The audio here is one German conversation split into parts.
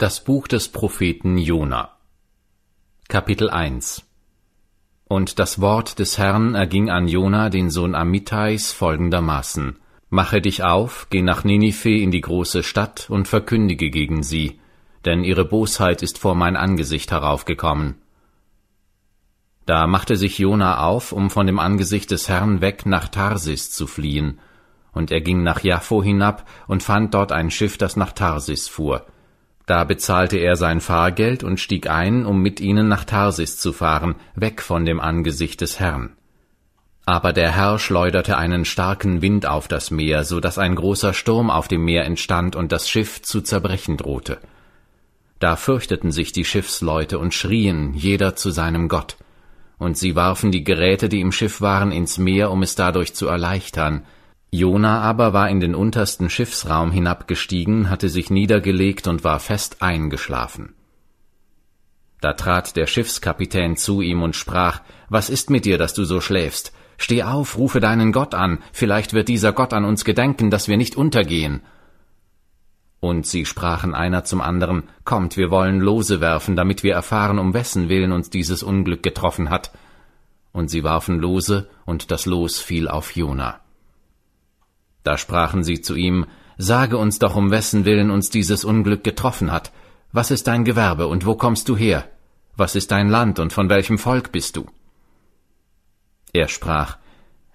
Das Buch des Propheten Jona Kapitel 1 Und das Wort des Herrn erging an Jona, den Sohn Amittais, folgendermaßen. Mache dich auf, geh nach Ninive in die große Stadt und verkündige gegen sie, denn ihre Bosheit ist vor mein Angesicht heraufgekommen. Da machte sich Jona auf, um von dem Angesicht des Herrn weg nach Tarsis zu fliehen, und er ging nach Jaffo hinab und fand dort ein Schiff, das nach Tarsis fuhr da bezahlte er sein Fahrgeld und stieg ein, um mit ihnen nach Tarsis zu fahren, weg von dem Angesicht des Herrn. Aber der Herr schleuderte einen starken Wind auf das Meer, so daß ein großer Sturm auf dem Meer entstand und das Schiff zu zerbrechen drohte. Da fürchteten sich die Schiffsleute und schrien, jeder zu seinem Gott. Und sie warfen die Geräte, die im Schiff waren, ins Meer, um es dadurch zu erleichtern, Jona aber war in den untersten Schiffsraum hinabgestiegen, hatte sich niedergelegt und war fest eingeschlafen. Da trat der Schiffskapitän zu ihm und sprach, Was ist mit dir, dass du so schläfst? Steh auf, rufe deinen Gott an, vielleicht wird dieser Gott an uns gedenken, dass wir nicht untergehen. Und sie sprachen einer zum anderen, Kommt, wir wollen Lose werfen, damit wir erfahren, um wessen Willen uns dieses Unglück getroffen hat. Und sie warfen Lose, und das Los fiel auf Jona. Da sprachen sie zu ihm, Sage uns doch, um wessen Willen uns dieses Unglück getroffen hat. Was ist dein Gewerbe und wo kommst du her? Was ist dein Land und von welchem Volk bist du? Er sprach,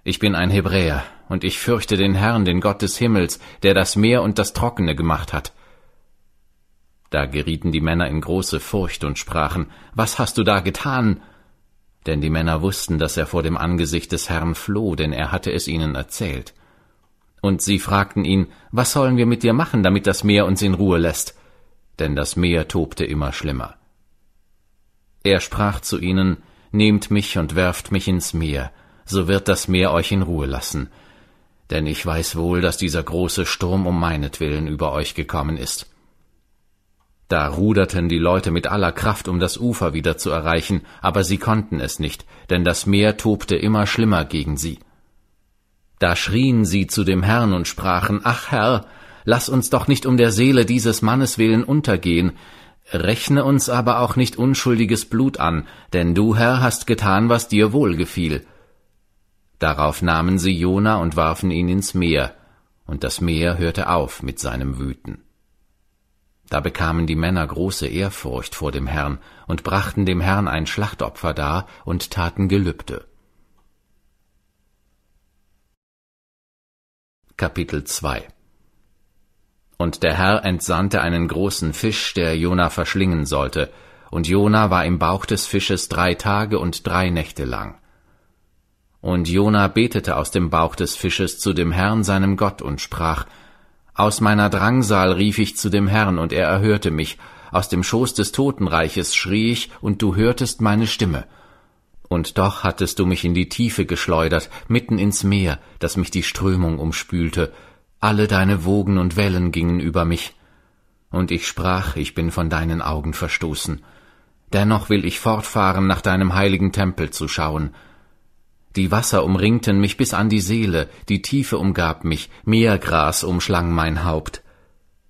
Ich bin ein Hebräer, und ich fürchte den Herrn, den Gott des Himmels, der das Meer und das Trockene gemacht hat. Da gerieten die Männer in große Furcht und sprachen, Was hast du da getan? Denn die Männer wussten, dass er vor dem Angesicht des Herrn floh, denn er hatte es ihnen erzählt. Und sie fragten ihn, was sollen wir mit dir machen, damit das Meer uns in Ruhe lässt? Denn das Meer tobte immer schlimmer. Er sprach zu ihnen, Nehmt mich und werft mich ins Meer, so wird das Meer euch in Ruhe lassen. Denn ich weiß wohl, dass dieser große Sturm um meinetwillen über euch gekommen ist. Da ruderten die Leute mit aller Kraft, um das Ufer wieder zu erreichen, aber sie konnten es nicht, denn das Meer tobte immer schlimmer gegen sie. Da schrien sie zu dem Herrn und sprachen, Ach Herr, lass uns doch nicht um der Seele dieses Mannes willen untergehen, rechne uns aber auch nicht unschuldiges Blut an, denn du, Herr, hast getan, was dir wohlgefiel. Darauf nahmen sie Jona und warfen ihn ins Meer, und das Meer hörte auf mit seinem Wüten. Da bekamen die Männer große Ehrfurcht vor dem Herrn und brachten dem Herrn ein Schlachtopfer dar und taten Gelübde. Kapitel 2 Und der Herr entsandte einen großen Fisch, der Jona verschlingen sollte, und Jona war im Bauch des Fisches drei Tage und drei Nächte lang. Und Jona betete aus dem Bauch des Fisches zu dem Herrn seinem Gott und sprach, Aus meiner Drangsal rief ich zu dem Herrn, und er erhörte mich, aus dem Schoß des Totenreiches schrie ich, und du hörtest meine Stimme, und doch hattest du mich in die Tiefe geschleudert, mitten ins Meer, das mich die Strömung umspülte, alle deine Wogen und Wellen gingen über mich. Und ich sprach, ich bin von deinen Augen verstoßen. Dennoch will ich fortfahren, nach deinem heiligen Tempel zu schauen. Die Wasser umringten mich bis an die Seele, die Tiefe umgab mich, Meergras umschlang mein Haupt.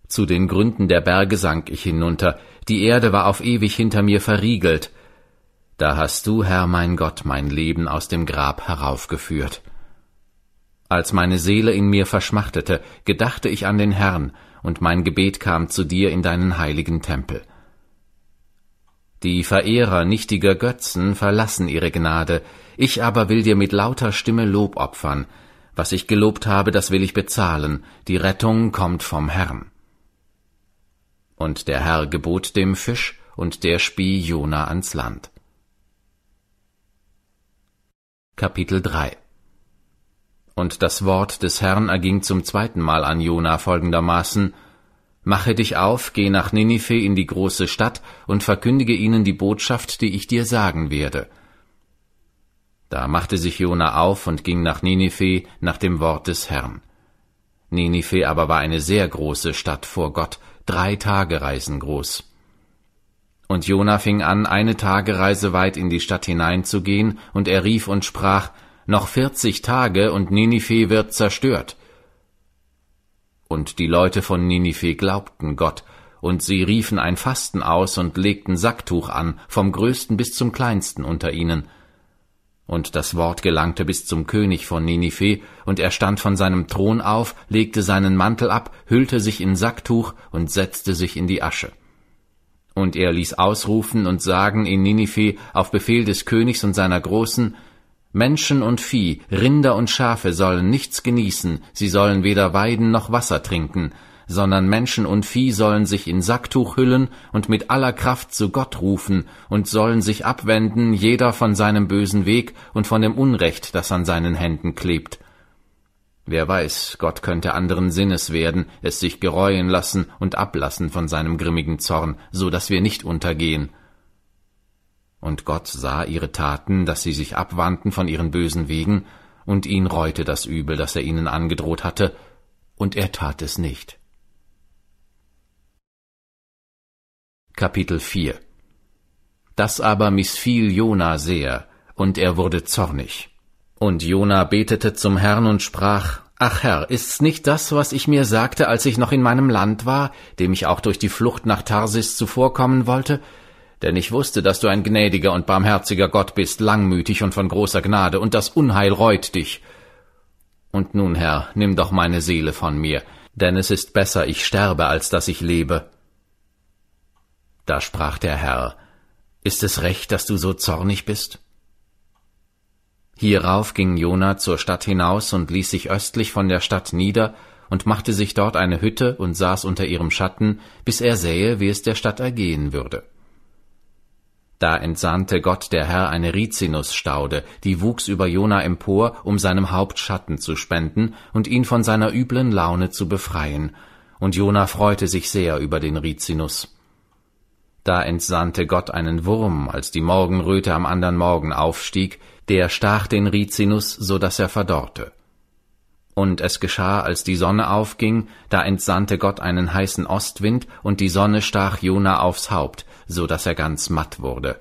Zu den Gründen der Berge sank ich hinunter, die Erde war auf ewig hinter mir verriegelt, da hast du, Herr mein Gott, mein Leben aus dem Grab heraufgeführt. Als meine Seele in mir verschmachtete, gedachte ich an den Herrn, und mein Gebet kam zu dir in deinen heiligen Tempel. Die Verehrer nichtiger Götzen verlassen ihre Gnade, ich aber will dir mit lauter Stimme Lob opfern, was ich gelobt habe, das will ich bezahlen, die Rettung kommt vom Herrn. Und der Herr gebot dem Fisch, und der spie Jona ans Land. Kapitel 3 Und das Wort des Herrn erging zum zweiten Mal an Jona folgendermaßen Mache dich auf, geh nach Ninive in die große Stadt und verkündige ihnen die Botschaft, die ich dir sagen werde. Da machte sich Jona auf und ging nach Ninive nach dem Wort des Herrn. Ninive aber war eine sehr große Stadt vor Gott, drei Tage Reisen groß. Und Jona fing an, eine Tagereise weit in die Stadt hineinzugehen, und er rief und sprach, Noch vierzig Tage, und Ninive wird zerstört. Und die Leute von Ninive glaubten Gott, und sie riefen ein Fasten aus und legten Sacktuch an, vom größten bis zum kleinsten unter ihnen. Und das Wort gelangte bis zum König von Ninive, und er stand von seinem Thron auf, legte seinen Mantel ab, hüllte sich in Sacktuch und setzte sich in die Asche. Und er ließ ausrufen und sagen in Ninive auf Befehl des Königs und seiner Großen, Menschen und Vieh, Rinder und Schafe sollen nichts genießen, sie sollen weder weiden noch Wasser trinken, sondern Menschen und Vieh sollen sich in Sacktuch hüllen und mit aller Kraft zu Gott rufen und sollen sich abwenden, jeder von seinem bösen Weg und von dem Unrecht, das an seinen Händen klebt, Wer weiß, Gott könnte anderen Sinnes werden, es sich gereuen lassen und ablassen von seinem grimmigen Zorn, so dass wir nicht untergehen. Und Gott sah ihre Taten, daß sie sich abwandten von ihren bösen Wegen, und ihn reute das Übel, das er ihnen angedroht hatte, und er tat es nicht. Kapitel 4 Das aber missfiel Jona sehr, und er wurde zornig. Und Jona betete zum Herrn und sprach, Ach Herr, ist's nicht das, was ich mir sagte, als ich noch in meinem Land war, dem ich auch durch die Flucht nach Tarsis zuvorkommen wollte? Denn ich wusste, dass du ein gnädiger und barmherziger Gott bist, langmütig und von großer Gnade, und das Unheil reut dich. Und nun, Herr, nimm doch meine Seele von mir, denn es ist besser, ich sterbe, als dass ich lebe. Da sprach der Herr, Ist es recht, dass du so zornig bist? Hierauf ging Jona zur Stadt hinaus und ließ sich östlich von der Stadt nieder und machte sich dort eine Hütte und saß unter ihrem Schatten, bis er sähe, wie es der Stadt ergehen würde. Da entsandte Gott der Herr eine Rizinusstaude, die wuchs über Jona empor, um seinem Haupt Schatten zu spenden und ihn von seiner üblen Laune zu befreien. Und Jona freute sich sehr über den Rizinus. Da entsandte Gott einen Wurm, als die Morgenröte am andern Morgen aufstieg, der stach den Rizinus, so daß er verdorrte. Und es geschah, als die Sonne aufging, da entsandte Gott einen heißen Ostwind, und die Sonne stach Jona aufs Haupt, so daß er ganz matt wurde.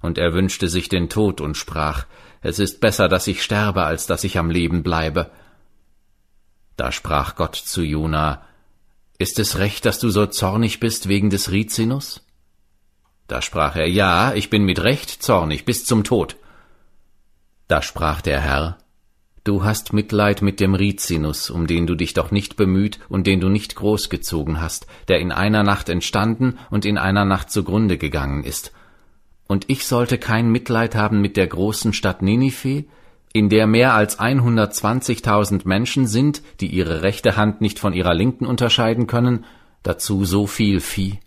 Und er wünschte sich den Tod und sprach, Es ist besser, dass ich sterbe, als dass ich am Leben bleibe. Da sprach Gott zu Jona, Ist es recht, dass du so zornig bist wegen des Rizinus? Da sprach er, Ja, ich bin mit Recht zornig bis zum Tod. Da sprach der Herr, Du hast Mitleid mit dem Rizinus, um den du dich doch nicht bemüht und den du nicht großgezogen hast, der in einer Nacht entstanden und in einer Nacht zugrunde gegangen ist. Und ich sollte kein Mitleid haben mit der großen Stadt Ninive, in der mehr als 120.000 Menschen sind, die ihre rechte Hand nicht von ihrer linken unterscheiden können, dazu so viel Vieh.